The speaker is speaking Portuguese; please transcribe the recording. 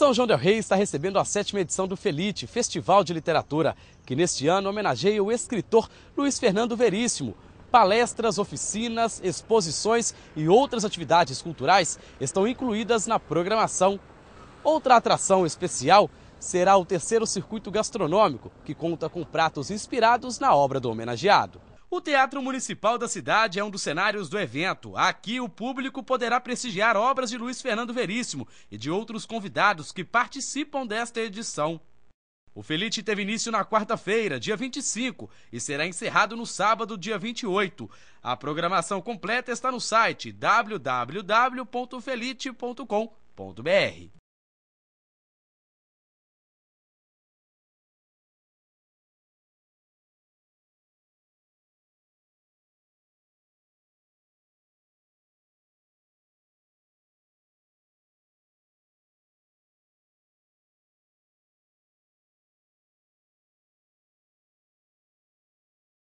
São João del Rei está recebendo a sétima edição do Felite, Festival de Literatura, que neste ano homenageia o escritor Luiz Fernando Veríssimo. Palestras, oficinas, exposições e outras atividades culturais estão incluídas na programação. Outra atração especial será o terceiro circuito gastronômico, que conta com pratos inspirados na obra do homenageado. O Teatro Municipal da cidade é um dos cenários do evento. Aqui o público poderá prestigiar obras de Luiz Fernando Veríssimo e de outros convidados que participam desta edição. O Felite teve início na quarta-feira, dia 25, e será encerrado no sábado, dia 28. A programação completa está no site www.felite.com.br.